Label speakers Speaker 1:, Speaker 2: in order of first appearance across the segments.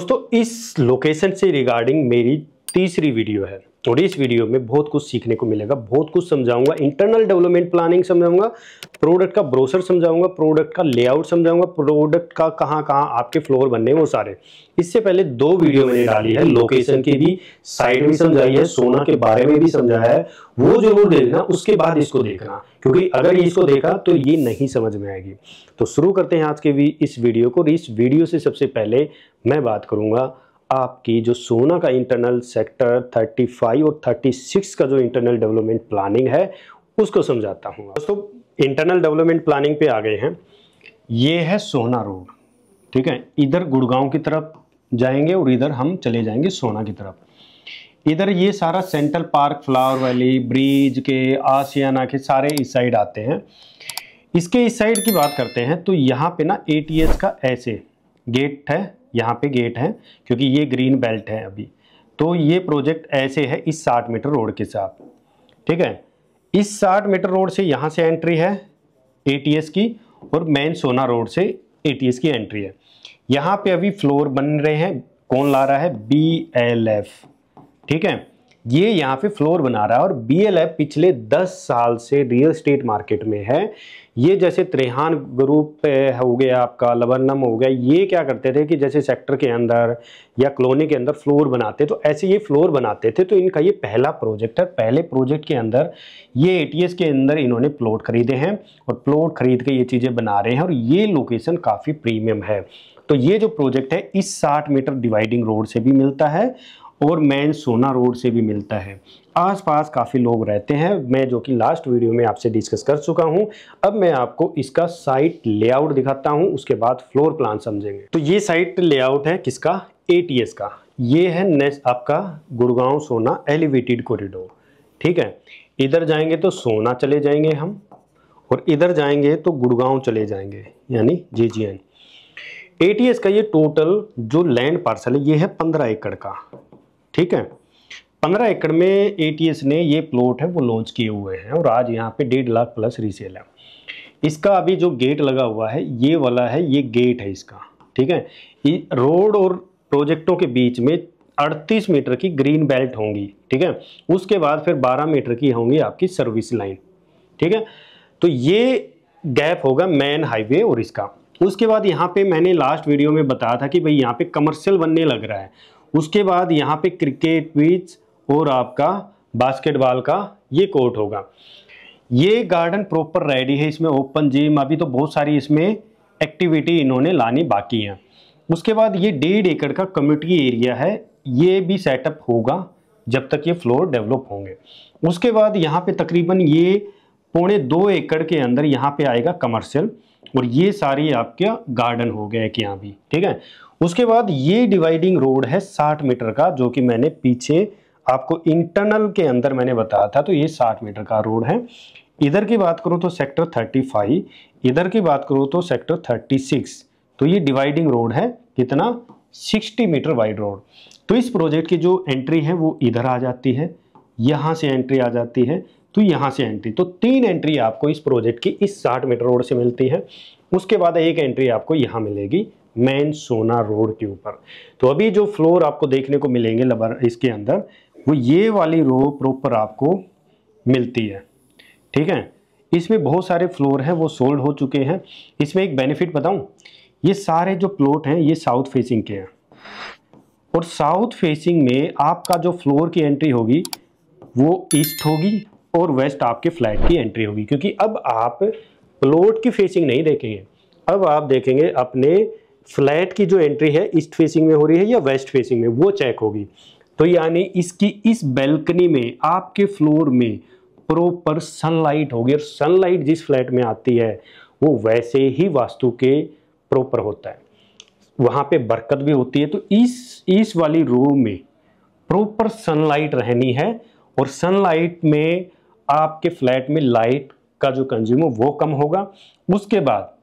Speaker 1: दोस्तों इस लोकेशन से रिगार्डिंग मेरी तीसरी वीडियो है और तो इस वीडियो में बहुत कुछ सीखने को मिलेगा बहुत कुछ समझाऊंगा इंटरनल डेवलपमेंट प्लानिंग समझाऊंगा प्रोडक्ट का ब्रोसर समझाऊंगा प्रोडक्ट का लेआउट समझाऊंगा प्रोडक्ट का कहाँ कहाँ आपके फ्लोर बनने वो सारे इससे पहले दो वीडियो मैंने डाली है लोकेशन की भी साइड भी समझाई है सोना के बारे में भी समझाया है वो जरूर देखना उसके बाद इसको देखना क्योंकि अगर इसको देखा तो ये नहीं समझ में आएगी तो शुरू करते हैं आज के भी इस वीडियो को इस वीडियो से सबसे पहले मैं बात करूँगा आपकी जो सोना का इंटरनल सेक्टर 35 और 36 का जो इंटरनल डेवलपमेंट प्लानिंग है उसको समझाता हूँ दोस्तों इंटरनल डेवलपमेंट प्लानिंग पे आ गए हैं ये है सोना रोड ठीक है इधर गुड़गांव की तरफ जाएंगे और इधर हम चले जाएंगे सोना की तरफ इधर ये सारा central park flower valley bridge के आसियाना के सारे इस साइड आते हैं इसके इस साइड की बात करते हैं तो यहाँ पे ना ए का ऐसे गेट है यहाँ पे गेट हैं क्योंकि ये ग्रीन बेल्ट है अभी तो ये प्रोजेक्ट ऐसे है इस साठ मीटर रोड के साथ ठीक है इस साठ मीटर रोड से यहाँ से एंट्री है एटीएस की और मेन सोना रोड से एटीएस की एंट्री है यहाँ पे अभी फ्लोर बन रहे हैं कौन ला रहा है बी एल एफ ठीक है ये यहाँ पे फ्लोर बना रहा है और बी एल एफ पिछले 10 साल से रियल स्टेट मार्केट में है ये जैसे त्रेहान ग्रुप हो गया आपका लवनम हो गया ये क्या करते थे कि जैसे सेक्टर के अंदर या कॉलोनी के अंदर फ्लोर बनाते तो ऐसे ये फ्लोर बनाते थे तो इनका ये पहला प्रोजेक्ट है पहले प्रोजेक्ट के अंदर ये एटीएस के अंदर इन्होंने प्लॉट खरीदे हैं और प्लॉट खरीद के ये चीज़ें बना रहे हैं और ये लोकेशन काफ़ी प्रीमियम है तो ये जो प्रोजेक्ट है इस साठ मीटर डिवाइडिंग रोड से भी मिलता है और मैन सोना रोड से भी मिलता है आसपास काफ़ी लोग रहते हैं मैं जो कि लास्ट वीडियो में आपसे डिस्कस कर चुका हूं अब मैं आपको इसका साइट लेआउट दिखाता हूं उसके बाद फ्लोर प्लान समझेंगे तो ये साइट लेआउट है किसका ए का ये है नेक्स्ट आपका गुड़गांव सोना एलिवेटेड कॉरिडोर ठीक है इधर जाएंगे तो सोना चले जाएंगे हम और इधर जाएंगे तो गुड़गांव चले जाएंगे यानी जे जी एन एटीएस का ये टोटल जो लैंड पार्सल है ये है पंद्रह एकड़ का ठीक है पंद्रह एकड़ में ए ने ये प्लॉट है वो लॉन्च किए हुए हैं और आज यहाँ पे डेढ़ लाख प्लस रीसेल है इसका अभी जो गेट लगा हुआ है ये वाला है ये गेट है इसका ठीक है रोड और प्रोजेक्टों के बीच में 38 मीटर की ग्रीन बेल्ट होंगी ठीक है उसके बाद फिर 12 मीटर की होंगी आपकी सर्विस लाइन ठीक है तो ये गैप होगा मेन हाईवे और इसका उसके बाद यहाँ पे मैंने लास्ट वीडियो में बताया था कि भाई यहाँ पे कमर्शियल बनने लग रहा है उसके बाद यहाँ पे क्रिकेट पिच और आपका बास्केटबॉल का ये कोर्ट होगा ये गार्डन प्रॉपर रेडी है इसमें ओपन जिम अभी तो बहुत सारी इसमें एक्टिविटी इन्होंने लानी बाकी है उसके बाद ये डेढ़ एकड़ का कम्युनिटी एरिया है ये भी सेटअप होगा जब तक ये फ्लोर डेवलप होंगे उसके बाद यहाँ पे तकरीबन ये पौने दो एकड़ के अंदर यहाँ पे आएगा कमर्शियल और ये सारी आपके गार्डन हो गए कि यहाँ भी ठीक है उसके बाद ये डिवाइडिंग रोड है 60 मीटर का जो कि मैंने पीछे आपको इंटरनल के अंदर मैंने बताया था तो ये 60 मीटर का रोड है इधर की बात करूँ तो सेक्टर 35 इधर की बात करूँ तो सेक्टर 36 तो ये डिवाइडिंग रोड है कितना 60 मीटर वाइड रोड तो इस प्रोजेक्ट की जो एंट्री है वो इधर आ जाती है यहाँ से एंट्री आ जाती है तो यहाँ से एंट्री तो तीन एंट्री आपको इस प्रोजेक्ट की इस साठ मीटर रोड से मिलती है उसके बाद एक एंट्री आपको यहाँ मिलेगी मेन सोना रोड के ऊपर तो अभी जो फ्लोर आपको देखने को मिलेंगे लबर इसके अंदर वो ये वाली रो प्रॉपर आपको मिलती है ठीक है इसमें बहुत सारे फ्लोर हैं वो सोल्ड हो चुके हैं इसमें एक बेनिफिट बताऊं ये सारे जो प्लॉट हैं ये साउथ फेसिंग के हैं और साउथ फेसिंग में आपका जो फ्लोर की एंट्री होगी वो ईस्ट होगी और वेस्ट आपके फ्लैट की एंट्री होगी क्योंकि अब आप प्लॉट की फेसिंग नहीं देखेंगे अब आप देखेंगे अपने फ्लैट की जो एंट्री है ईस्ट फेसिंग में हो रही है या वेस्ट फेसिंग में वो चेक होगी तो यानी इसकी इस बेल्कनी में आपके फ्लोर में प्रॉपर सनलाइट होगी और सनलाइट जिस फ्लैट में आती है वो वैसे ही वास्तु के प्रॉपर होता है वहाँ पे बरकत भी होती है तो इस इस वाली रो में प्रॉपर सनलाइट रहनी है और सनलाइट में आपके फ्लैट में लाइट का जो कंज्यूम वो कम होगा उसके बाद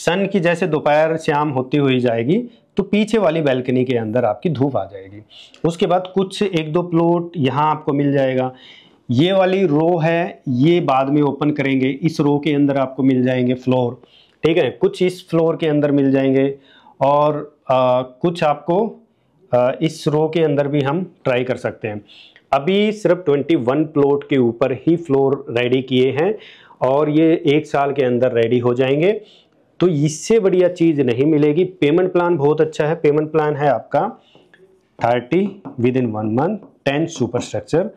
Speaker 1: सन की जैसे दोपहर शाम होती हुई जाएगी तो पीछे वाली बैल्कनी के अंदर आपकी धूप आ जाएगी उसके बाद कुछ एक दो प्लॉट यहाँ आपको मिल जाएगा ये वाली रो है ये बाद में ओपन करेंगे इस रो के अंदर आपको मिल जाएंगे फ्लोर ठीक है कुछ इस फ्लोर के अंदर मिल जाएंगे और आ, कुछ आपको आ, इस रो के अंदर भी हम ट्राई कर सकते हैं अभी सिर्फ 21 प्लॉट के ऊपर ही फ्लोर रेडी किए हैं और ये एक साल के अंदर रेडी हो जाएंगे तो इससे बढ़िया चीज़ नहीं मिलेगी पेमेंट प्लान बहुत अच्छा है पेमेंट प्लान है आपका thirty within one month ten super structure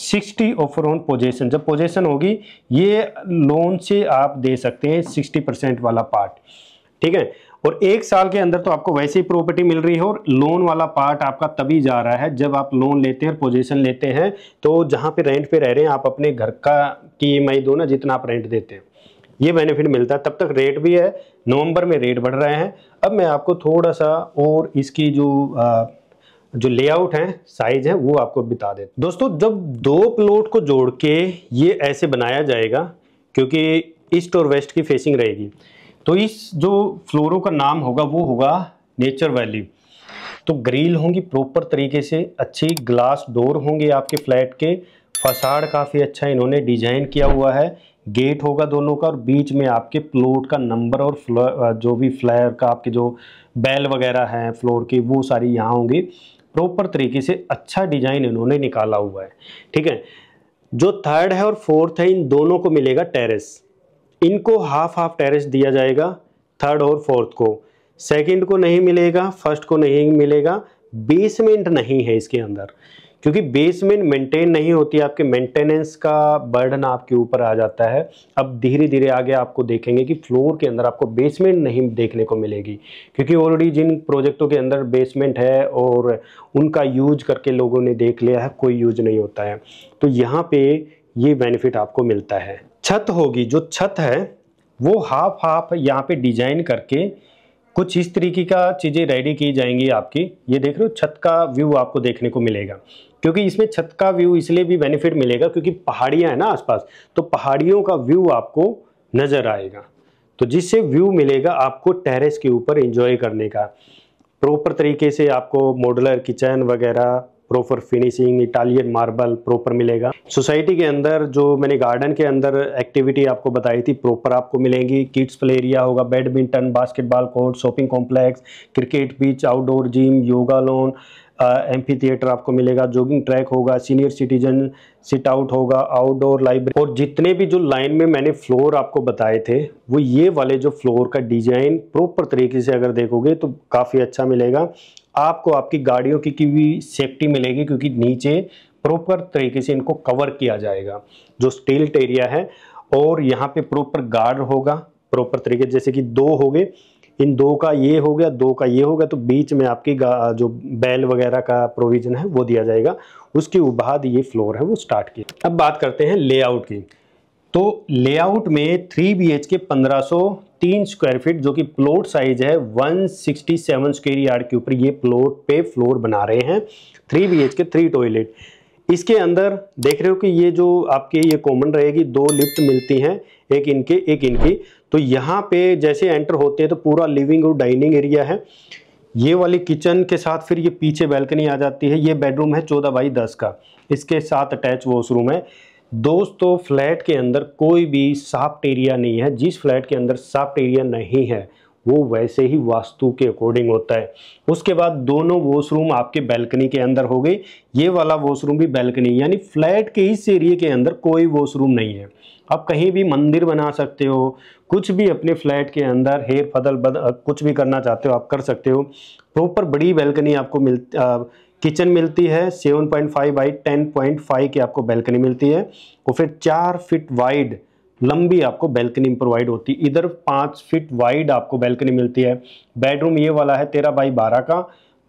Speaker 1: sixty offer on possession जब पोजेशन होगी ये लोन से आप दे सकते हैं सिक्सटी परसेंट वाला पार्ट ठीक है और एक साल के अंदर तो आपको वैसे ही प्रॉपर्टी मिल रही है और लोन वाला पार्ट आपका तभी जा रहा है जब आप लोन लेते हैं और पोजेशन लेते हैं तो जहाँ पे रेंट पे रह रहे हैं आप अपने घर का की ई दो ना जितना आप रेंट देते हैं ये बेनिफिट मिलता है तब तक रेट भी है नवंबर में रेट बढ़ रहे हैं अब मैं आपको थोड़ा सा और इसकी जो आ, जो लेआउट है साइज है वो आपको बिता दे दोस्तों जब दो प्लॉट को जोड़ के ये ऐसे बनाया जाएगा क्योंकि ईस्ट और वेस्ट की फेसिंग रहेगी तो इस जो फ्लोरों का नाम होगा वो होगा नेचर वैली तो ग्रिल होंगी प्रॉपर तरीके से अच्छी ग्लास डोर होंगे आपके फ्लैट के फसाड काफ़ी अच्छा इन्होंने डिजाइन किया हुआ है गेट होगा दोनों का और बीच में आपके प्लॉट का नंबर और जो भी फ्लायर का आपके जो बैल वगैरह हैं फ्लोर के वो सारी यहाँ होंगी प्रॉपर तरीके से अच्छा डिजाइन इन्होंने निकाला हुआ है ठीक है जो थर्ड है और फोर्थ है इन दोनों को मिलेगा टेरेस इनको हाफ हाफ टेरेस दिया जाएगा थर्ड और फोर्थ को सेकंड को नहीं मिलेगा फर्स्ट को नहीं मिलेगा बेसमेंट नहीं है इसके अंदर क्योंकि बेसमेंट मेंटेन नहीं होती आपके मेंटेनेंस का बर्डन आपके ऊपर आ जाता है अब धीरे धीरे आगे आपको देखेंगे कि फ्लोर के अंदर आपको बेसमेंट नहीं देखने को मिलेगी क्योंकि ऑलरेडी जिन प्रोजेक्टों के अंदर बेसमेंट है और उनका यूज करके लोगों ने देख लिया है कोई यूज नहीं होता है तो यहाँ पे ये बेनिफिट आपको मिलता है छत होगी जो छत है वो हाफ हाफ यहाँ पे डिजाइन करके कुछ इस तरीके का चीज़ें रेडी की जाएंगी आपकी ये देख रहे हो छत का व्यू आपको देखने को मिलेगा क्योंकि इसमें छत का व्यू इसलिए भी बेनिफिट मिलेगा क्योंकि पहाड़ियाँ हैं ना आसपास तो पहाड़ियों का व्यू आपको नज़र आएगा तो जिससे व्यू मिलेगा आपको टेरेस के ऊपर इंजॉय करने का प्रॉपर तरीके से आपको मॉडलर किचन वगैरह proper finishing Italian marble proper मिलेगा सोसाइटी के अंदर जो मैंने गार्डन के अंदर एक्टिविटी आपको बताई थी प्रॉपर आपको मिलेंगी किड्स प्ले एरिया होगा badminton basketball court shopping complex cricket बीच outdoor gym yoga lawn amphitheatre आपको मिलेगा जॉगिंग ट्रैक होगा सीनियर सिटीजन सिट आउट होगा आउटडोर लाइब्रेरी और जितने भी जो लाइन में मैंने फ्लोर आपको बताए थे वो ये वाले जो फ्लोर का डिजाइन प्रॉपर तरीके से अगर देखोगे तो काफ़ी अच्छा मिलेगा आपको आपकी गाड़ियों की, भी सेफ्टी मिलेगी क्योंकि नीचे प्रॉपर तरीके से इनको कवर किया जाएगा जो स्टील्ट एरिया है और यहाँ पे प्रॉपर गार्ड होगा प्रॉपर तरीके जैसे कि दो हो गए इन दो का ये हो गया दो का ये हो गया तो बीच में आपकी जो बैल वगैरह का प्रोविज़न है वो दिया जाएगा उसके बाद ये फ्लोर है वो स्टार्ट किया अब बात करते हैं लेआउट की तो लेआउट में थ्री बी के पंद्रह तीन स्क्वायर फीट जो कि प्लॉट साइज है 167 स्क्वायर यार्ड के ऊपर ये प्लॉट पे फ्लोर बना रहे हैं थ्री बी के थ्री टॉयलेट इसके अंदर देख रहे हो कि ये जो आपके ये कॉमन रहेगी दो लिफ्ट मिलती हैं एक इनके एक इनकी तो यहाँ पे जैसे एंटर होते हैं तो पूरा लिविंग और डाइनिंग एरिया है ये वाली किचन के साथ फिर ये पीछे बैल्कनी आ जाती है ये बेडरूम है चौदह बाई दस का इसके साथ अटैच वॉशरूम है दोस्तों फ्लैट के अंदर कोई भी साफ्ट एरिया नहीं है जिस फ्लैट के अंदर साफ्ट एरिया नहीं है वो वैसे ही वास्तु के अकॉर्डिंग होता है उसके बाद दोनों वॉशरूम आपके बैल्कनी के अंदर हो गए ये वाला वॉशरूम भी बैल्कनी यानी फ्लैट के इस एरिए के अंदर कोई वॉशरूम नहीं है आप कहीं भी मंदिर बना सकते हो कुछ भी अपने फ्लैट के अंदर हेर फदल बदल कुछ भी करना चाहते हो आप कर सकते हो प्रॉपर बड़ी बैल्कनी आपको मिल किचन मिलती है 7.5 point five by ten point five की आपको बैल्कनी मिलती है और फिर चार फिट वाइड लंबी आपको बैल्कनी प्रोवाइड होती है इधर पाँच फिट वाइड आपको बैल्कनी मिलती है बेडरूम ये वाला है तेरह बाई बारह का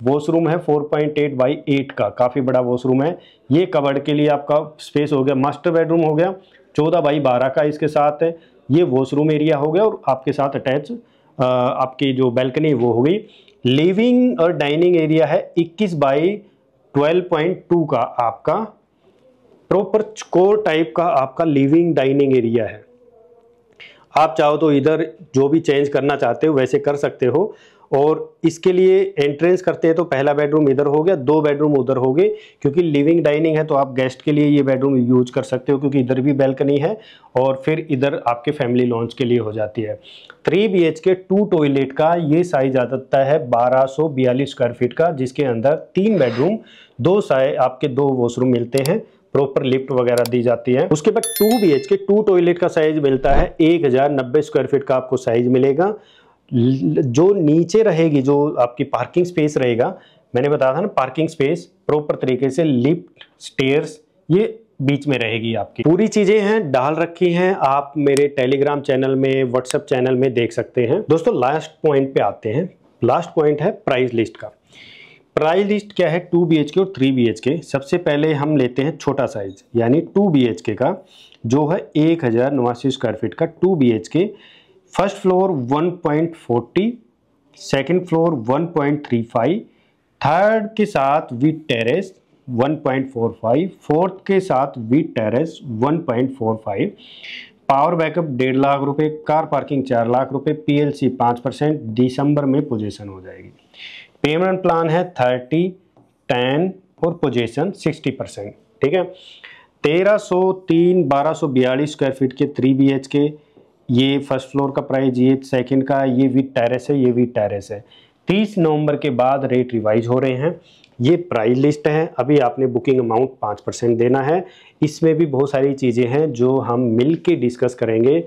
Speaker 1: वॉशरूम है 4.8 पॉइंट एट बाई एट का काफ़ी बड़ा वॉशरूम है ये कवर्ड के लिए आपका स्पेस हो गया मास्टर बेडरूम हो गया चौदह बाई बारह का इसके साथ है ये वॉशरूम एरिया हो गया और आपके साथ अटैच आपकी जो बैल्कनी वो हो गई लिविंग और डाइनिंग एरिया है 21 बाई 12.2 का आपका प्रॉपर स्कोर टाइप का आपका लिविंग डाइनिंग एरिया है आप चाहो तो इधर जो भी चेंज करना चाहते हो वैसे कर सकते हो और इसके लिए एंट्रेंस करते हैं तो पहला बेडरूम इधर हो गया दो बेडरूम उधर हो गए क्योंकि लिविंग डाइनिंग है तो आप गेस्ट के लिए ये बेडरूम यूज कर सकते हो क्योंकि इधर भी बैल्कनी है और फिर इधर आपके फैमिली लॉन्च के लिए हो जाती है three B H K two toilet का ये साइज आ जाता है बारह सौ बयालीस स्क्वायर फीट का जिसके अंदर तीन बेडरूम दो साय आपके दो वॉशरूम मिलते हैं प्रॉपर लिफ्ट वगैरह दी जाती है उसके बाद two B H K two toilet का साइज मिलता है एक हजार नब्बे स्क्वायर फीट का आपको साइज मिलेगा जो नीचे रहेगी जो आपकी पार्किंग स्पेस रहेगा मैंने बताया था ना पार्किंग स्पेस प्रॉपर तरीके से लिफ्ट स्टेयर्स ये बीच में रहेगी आपकी पूरी चीजें हैं डाल रखी हैं आप मेरे टेलीग्राम चैनल में व्हाट्सएप चैनल में देख सकते हैं दोस्तों लास्ट पॉइंट पे आते हैं लास्ट पॉइंट है प्राइस लिस्ट का प्राइस लिस्ट क्या है टू बी और थ्री बी सबसे पहले हम लेते हैं छोटा साइज यानी टू बी का जो है एक हज़ार नवासी स्क्वायर फीट का two B first floor 1.40 second floor 1.35 third के साथ वी टेरेस 1.45 फोर्थ के साथ वी टेरेस 1.45 पावर बैकअप डेढ़ लाख रुपए कार पार्किंग चार लाख रुपए पीएलसी पाँच परसेंट दिसंबर में पोजीशन हो जाएगी पेमेंट प्लान है थर्टी टेन और पोजीशन सिक्सटी परसेंट ठीक है तेरह सौ तीन बारह सौ बयालीस स्क्वायर फीट के थ्री बी एच के ये फर्स्ट फ्लोर का प्राइस ये सेकंड का ये विथ टेरेस है ये विथ टेरेस है तीस नवंबर के बाद रेट रिवाइज हो रहे हैं ये प्राइस लिस्ट है अभी आपने बुकिंग अमाउंट पाँच परसेंट देना है इसमें भी बहुत सारी चीज़ें हैं जो हम मिल के डिस्कस करेंगे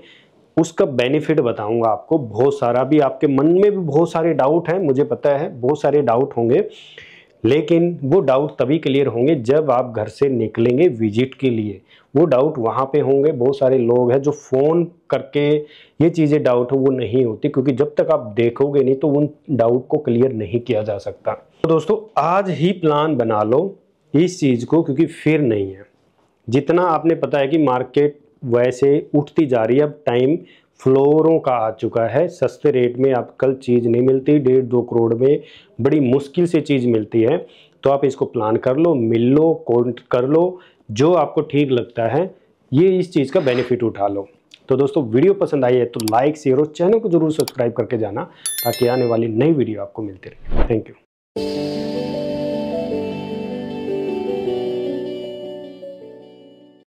Speaker 1: उसका बेनिफिट बताऊंगा आपको बहुत सारा भी आपके मन में भी बहुत सारे डाउट हैं मुझे पता है बहुत सारे डाउट होंगे लेकिन वो डाउट तभी क्लियर होंगे जब आप घर से निकलेंगे विजिट के लिए वो डाउट वहाँ पे होंगे बहुत सारे लोग हैं जो फ़ोन करके ये चीज़ें डाउट वो नहीं होती क्योंकि जब तक आप देखोगे नहीं तो उन डाउट को क्लियर नहीं किया जा सकता तो दोस्तों आज ही प्लान बना लो इस चीज़ को क्योंकि फिर नहीं है जितना आपने पता है कि मार्केट वैसे उठती जा रही है अब टाइम फ्लोरों का आ चुका है सस्ते रेट में आप कल चीज़ नहीं मिलती डेढ़ दो करोड़ में बड़ी मुश्किल से चीज़ मिलती है तो आप इसको प्लान कर लो मिल लो कॉन्ट कर लो जो आपको ठीक लगता है ये इस चीज़ का बेनिफिट उठा लो तो दोस्तों वीडियो पसंद आई है तो लाइक शेयर और चैनल को जरूर सब्सक्राइब करके जाना ताकि आने वाली नई वीडियो आपको मिलती रहे थैंक यू